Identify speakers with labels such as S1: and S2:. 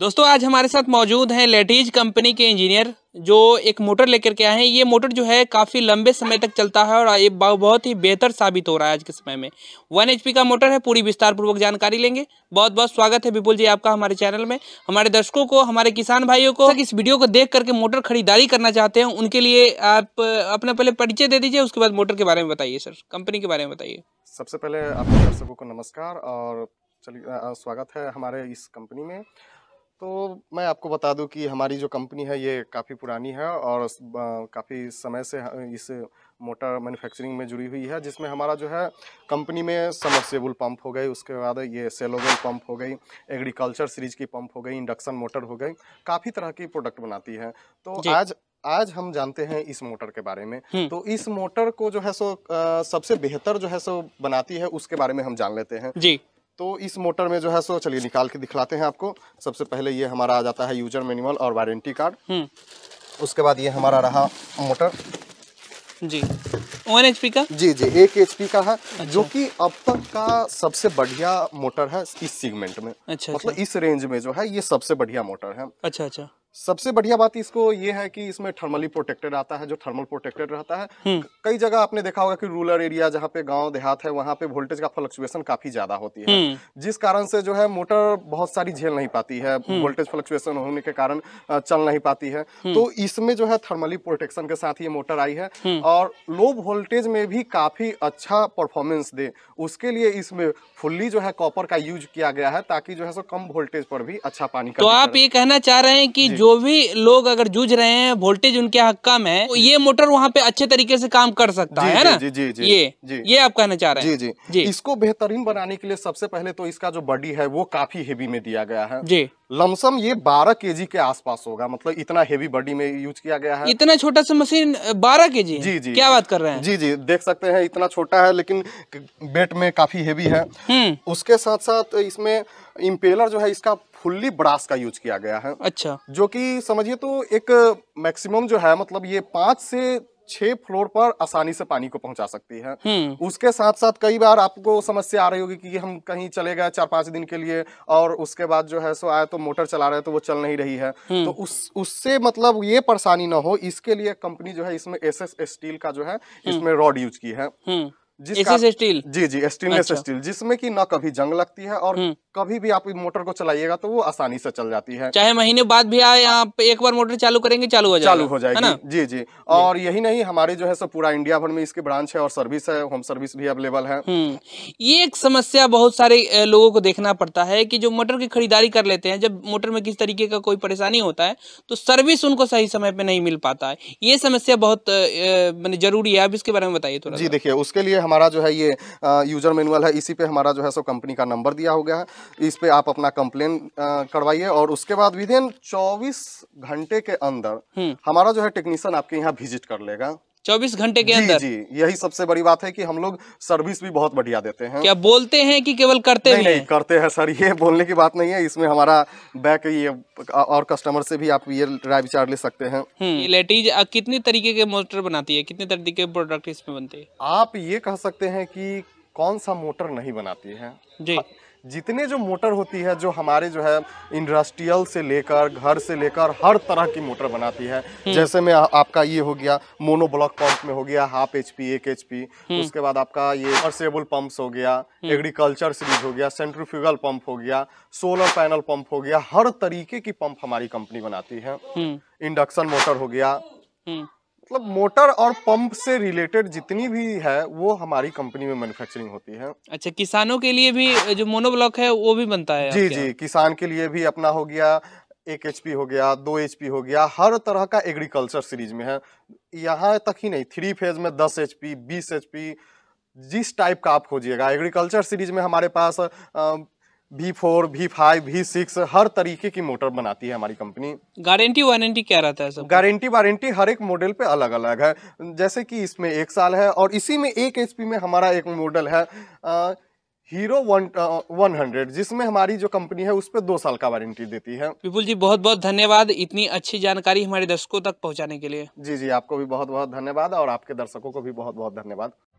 S1: दोस्तों आज हमारे साथ मौजूद हैं लेटीज कंपनी के इंजीनियर जो एक मोटर लेकर के आए हैं ये मोटर जो है काफ़ी लंबे समय तक चलता है और ये बहुत ही बेहतर साबित हो रहा है आज के समय में वन एच का मोटर है पूरी विस्तारपूर्वक जानकारी लेंगे बहुत बहुत स्वागत है विपुल जी आपका हमारे चैनल में हमारे दर्शकों को हमारे किसान भाइयों को इस वीडियो को देख करके मोटर खरीदारी करना चाहते हैं उनके लिए आप अपना पहले परिचय दे दीजिए उसके बाद मोटर के बारे में बताइए सर कंपनी के बारे में बताइए सबसे पहले आपके दर्शकों को नमस्कार और चलिए स्वागत है हमारे इस कंपनी में
S2: तो मैं आपको बता दूं कि हमारी जो कंपनी है ये काफ़ी पुरानी है और काफ़ी समय से इस मोटर मैन्युफैक्चरिंग में जुड़ी हुई है जिसमें हमारा जो है कंपनी में समरसेबल पंप हो गई उसके बाद ये सेलोबल पंप हो गई एग्रीकल्चर सीरीज की पंप हो गई इंडक्शन मोटर हो गई काफ़ी तरह की प्रोडक्ट बनाती है तो आज आज हम जानते हैं इस मोटर के बारे में तो इस मोटर को जो है सो आ, सबसे बेहतर जो है सो बनाती है उसके बारे में हम जान लेते हैं जी तो इस मोटर में जो है सो चलिए निकाल के दिखलाते हैं आपको सबसे पहले ये हमारा आ जाता है यूजर मैनुअल और वारंटी कार्ड हम्म। उसके बाद ये हमारा रहा मोटर जी
S1: वन एच का जी जी एक एच का है
S2: अच्छा। जो कि अब तक का सबसे बढ़िया मोटर है इस सीगमेंट में अच्छा, मतलब अच्छा। इस रेंज में जो है ये सबसे बढ़िया मोटर है अच्छा अच्छा सबसे बढ़िया बात इसको ये है कि इसमें थर्मली प्रोटेक्टेड आता है जो थर्मल प्रोटेक्टेड रहता है हम्म। कई जगह आपने देखा होगा कि रूरल एरिया जहाँ पे गांव देहात है वहाँ पे वोल्टेज का फ्लक्चुएशन काफी ज्यादा होती है हम्म। जिस कारण से जो है मोटर बहुत सारी झेल नहीं पाती है वोल्टेज हम्म। फ्लक्चुएशन होने के कारण चल नहीं पाती है तो इसमें जो है थर्मली प्रोटेक्शन के साथ ये मोटर आई है और लो वोल्टेज में भी काफी अच्छा परफॉर्मेंस दे उसके लिए इसमें फुल्ली जो है कॉपर का यूज किया गया है ताकि जो है सो कम वोल्टेज पर भी अच्छा पानी
S1: तो आप ये कहना चाह रहे हैं कि जो भी लोग अगर जूझ रहे हैं वोल्टेज उनके हक कम है तो ये मोटर वहाँ पे अच्छे तरीके से काम कर सकता है ना जी, जी, जी, ये जी, ये आप कहना चाह रहे हैं जी जी जी
S2: इसको बेहतरीन बनाने के लिए सबसे पहले तो इसका जो बॉडी है वो काफी हेवी में दिया गया है जी लमसम ये 12 केजी के आसपास होगा मतलब इतना हेवी बॉडी में यूज किया गया
S1: है इतना छोटा सा मशीन
S2: 12 केजी जी जी क्या बात कर रहे हैं जी जी देख सकते हैं इतना छोटा है लेकिन वेट में काफी हेवी है हम्म। उसके साथ साथ इसमें इम्पेलर जो है इसका फुल्ली ब्रास का यूज किया गया है अच्छा जो कि समझिए तो एक मैक्सिमम जो है मतलब ये पांच से छह फ्लोर पर आसानी से पानी को पहुंचा सकती है हम्म। उसके साथ साथ कई बार आपको समस्या आ रही होगी कि हम कहीं चले गए चार पांच दिन के लिए और उसके बाद जो है सो आए तो मोटर चला रहे तो वो चल नहीं रही है हम्म। तो उस उससे मतलब ये परेशानी ना हो इसके लिए कंपनी जो है इसमें एस एस स्टील का जो है हम्म। इसमें रॉड यूज की है स्टील जी जी स्टेनलेस अच्छा। स्टील जिसमें कि ना कभी जंग लगती है और हम्म। कभी भी आप मोटर को चलाइएगा तो वो आसानी से चल
S1: जाती है चाहे महीने बाद भी आए आप एक बार मोटर चालू करेंगे चालू हो चालू हो जाएगी जी जी और यही नहीं
S2: हमारे जो है सब पूरा इंडिया भर में इसकी ब्रांच है और सर्विस है होम सर्विस भी अवेलेबल है हम्म।
S1: ये एक समस्या बहुत सारे लोगों को देखना पड़ता है की जो मोटर की खरीदारी कर लेते हैं जब मोटर में किस तरीके का कोई परेशानी होता है तो सर्विस उनको सही समय पर नहीं मिल पाता है ये समस्या बहुत जरूरी है आप इसके बारे में बताइए थोड़ा जी
S2: देखिये उसके लिए हमारा जो है ये यूज़र मैनुअल है इसी पे हमारा जो है सो कंपनी का नंबर दिया हो गया है इस पर आप अपना कंप्लेन करवाइए और उसके बाद विद इन चौबीस घंटे के अंदर हम्म। हमारा जो है टेक्नीशियन आपके यहाँ विजिट कर लेगा चौबीस घंटे के अंदर जी यही सबसे बड़ी बात है कि हम लोग सर्विस भी बहुत बढ़िया देते हैं क्या बोलते हैं कि केवल करते नहीं, नहीं करते हैं सर ये बोलने की बात नहीं है इसमें हमारा बैक ये और कस्टमर से भी आप ये राय विचार ले सकते हैं
S1: हम्म, लेटीज कितने तरीके के मोटर बनाती है कितने तरीके के प्रोडक्ट इसमें बनते हैं आप ये कह सकते हैं की कौन सा
S2: मोटर नहीं बनाती है जी हाँ, जितने जो मोटर होती है जो हमारे जो है इंडस्ट्रियल से लेकर घर से लेकर हर तरह की मोटर बनाती है हम्म। जैसे में आपका ये हो गया मोनो ब्लॉक पंप में हो गया हाफ एच पी एक एच पी हम्म। उसके बाद आपका ये फर्सेबल पंप्स हो गया एग्रीकल्चर हम्म। सीरीज हो गया सेंट्रीफ्यूगल पंप हो गया सोलर पैनल पंप हो गया हर तरीके की पंप हमारी कंपनी बनाती है इंडक्शन मोटर हो गया मतलब मोटर और पंप से रिलेटेड जितनी भी है वो हमारी कंपनी में मैन्युफैक्चरिंग होती है
S1: अच्छा किसानों के लिए भी जो मोनोब्लॉक है वो भी बनता है जी जी
S2: किसान के लिए भी अपना हो गया एक एच हो गया दो एच हो गया हर तरह का एग्रीकल्चर सीरीज में है यहाँ तक ही नहीं थ्री फेज में दस एच पी बीस एच पी जिस टाइप का आप खोजिएगा एग्रीकल्चर सीरीज में हमारे पास V four V five V six हर तरीके की मोटर बनाती है हमारी कंपनी गारंटी वारंटी क्या रहता है सब गारंटी वारंटी हर एक मॉडल पे अलग अलग है जैसे कि इसमें एक साल है और इसी में एक एच में हमारा एक मॉडल है आ, हीरो वन वन हंड्रेड जिसमें हमारी जो कंपनी है उस पर दो साल का वारंटी देती है
S1: विपुल जी बहुत बहुत धन्यवाद इतनी अच्छी जानकारी हमारे दर्शकों तक पहुंचाने के लिए जी जी आपको भी बहुत
S2: बहुत धन्यवाद और आपके दर्शकों को भी बहुत बहुत धन्यवाद